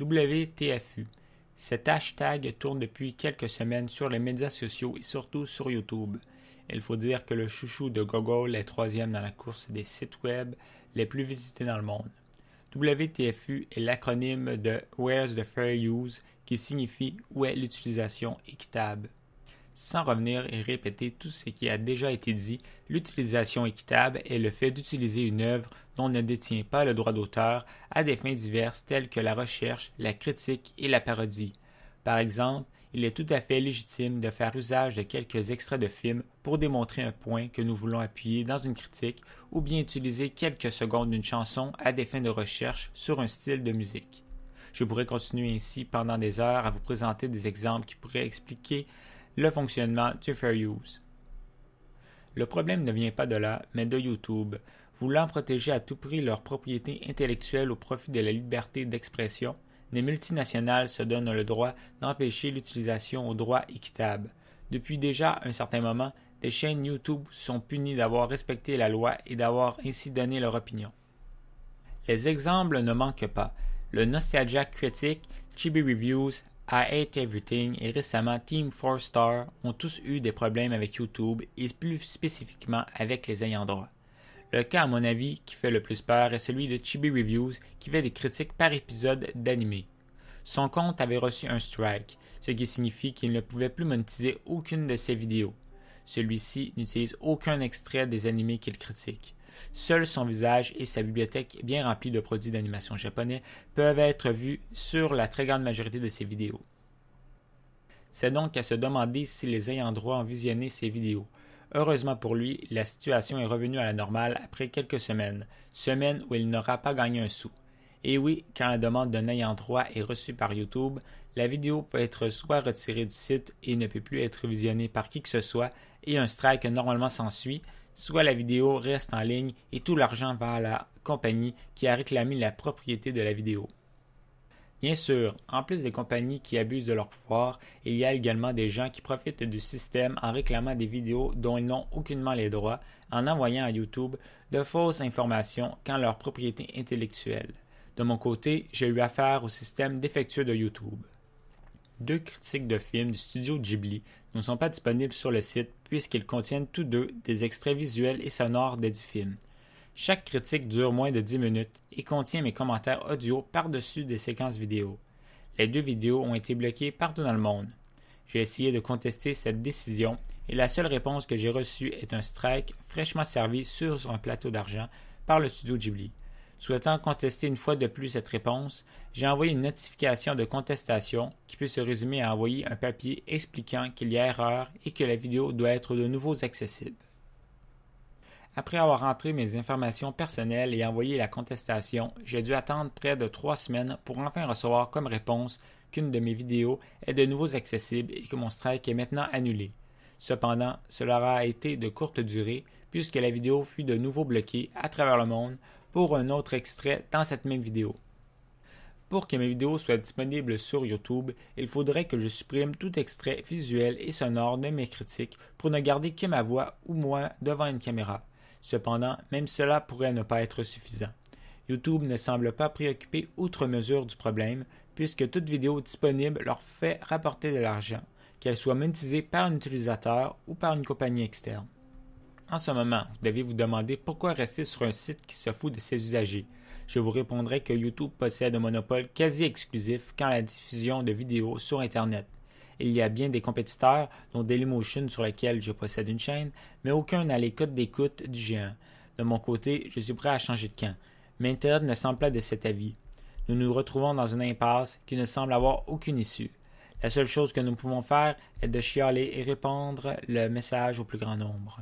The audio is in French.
WTFU. Cet hashtag tourne depuis quelques semaines sur les médias sociaux et surtout sur YouTube. Il faut dire que le chouchou de Google est troisième dans la course des sites web les plus visités dans le monde. WTFU est l'acronyme de Where's the Fair Use qui signifie Où est l'utilisation équitable. Sans revenir et répéter tout ce qui a déjà été dit, l'utilisation équitable est le fait d'utiliser une œuvre dont ne détient pas le droit d'auteur à des fins diverses telles que la recherche, la critique et la parodie. Par exemple, il est tout à fait légitime de faire usage de quelques extraits de films pour démontrer un point que nous voulons appuyer dans une critique ou bien utiliser quelques secondes d'une chanson à des fins de recherche sur un style de musique. Je pourrais continuer ainsi pendant des heures à vous présenter des exemples qui pourraient expliquer le fonctionnement du fair use. Le problème ne vient pas de là, mais de YouTube voulant protéger à tout prix leur propriété intellectuelle au profit de la liberté d'expression, les multinationales se donnent le droit d'empêcher l'utilisation au droit équitables. Depuis déjà un certain moment, des chaînes YouTube sont punies d'avoir respecté la loi et d'avoir ainsi donné leur opinion. Les exemples ne manquent pas. Le Nostalgia Critic, Chibi Reviews, I Hate Everything et récemment Team 4 Star ont tous eu des problèmes avec YouTube et plus spécifiquement avec les ayants droit. Le cas, à mon avis, qui fait le plus peur est celui de Chibi Reviews, qui fait des critiques par épisode d'animé. Son compte avait reçu un strike, ce qui signifie qu'il ne pouvait plus monétiser aucune de ses vidéos. Celui-ci n'utilise aucun extrait des animés qu'il critique. Seul son visage et sa bibliothèque bien remplie de produits d'animation japonais peuvent être vus sur la très grande majorité de ses vidéos. C'est donc à se demander si les ayants droit en visionner ces vidéos Heureusement pour lui, la situation est revenue à la normale après quelques semaines, semaines où il n'aura pas gagné un sou. Et oui, quand la demande d'un ayant droit est reçue par YouTube, la vidéo peut être soit retirée du site et ne peut plus être visionnée par qui que ce soit, et un strike normalement s'ensuit, soit la vidéo reste en ligne et tout l'argent va à la compagnie qui a réclamé la propriété de la vidéo. Bien sûr, en plus des compagnies qui abusent de leur pouvoir, il y a également des gens qui profitent du système en réclamant des vidéos dont ils n'ont aucunement les droits, en envoyant à YouTube de fausses informations quant leur propriété intellectuelle. De mon côté, j'ai eu affaire au système défectueux de YouTube. Deux critiques de films du studio Ghibli ne sont pas disponibles sur le site puisqu'ils contiennent tous deux des extraits visuels et sonores des dix films. Chaque critique dure moins de 10 minutes et contient mes commentaires audio par-dessus des séquences vidéo. Les deux vidéos ont été bloquées partout dans le monde. J'ai essayé de contester cette décision et la seule réponse que j'ai reçue est un strike fraîchement servi sur un plateau d'argent par le studio Ghibli. Souhaitant contester une fois de plus cette réponse, j'ai envoyé une notification de contestation qui peut se résumer à envoyer un papier expliquant qu'il y a erreur et que la vidéo doit être de nouveau accessible. Après avoir rentré mes informations personnelles et envoyé la contestation, j'ai dû attendre près de trois semaines pour enfin recevoir comme réponse qu'une de mes vidéos est de nouveau accessible et que mon strike est maintenant annulé. Cependant, cela a été de courte durée puisque la vidéo fut de nouveau bloquée à travers le monde pour un autre extrait dans cette même vidéo. Pour que mes vidéos soient disponibles sur YouTube, il faudrait que je supprime tout extrait visuel et sonore de mes critiques pour ne garder que ma voix ou moi devant une caméra. Cependant, même cela pourrait ne pas être suffisant. YouTube ne semble pas préoccuper outre mesure du problème, puisque toute vidéo disponible leur fait rapporter de l'argent, qu'elle soit monétisée par un utilisateur ou par une compagnie externe. En ce moment, vous devez vous demander pourquoi rester sur un site qui se fout de ses usagers. Je vous répondrai que YouTube possède un monopole quasi exclusif quant à la diffusion de vidéos sur Internet. Il y a bien des compétiteurs, dont Dailymotion sur lequel je possède une chaîne, mais aucun n'a les codes d'écoute du géant. De mon côté, je suis prêt à changer de camp. Mais ne semble pas de cet avis. Nous nous retrouvons dans une impasse qui ne semble avoir aucune issue. La seule chose que nous pouvons faire est de chialer et répandre le message au plus grand nombre.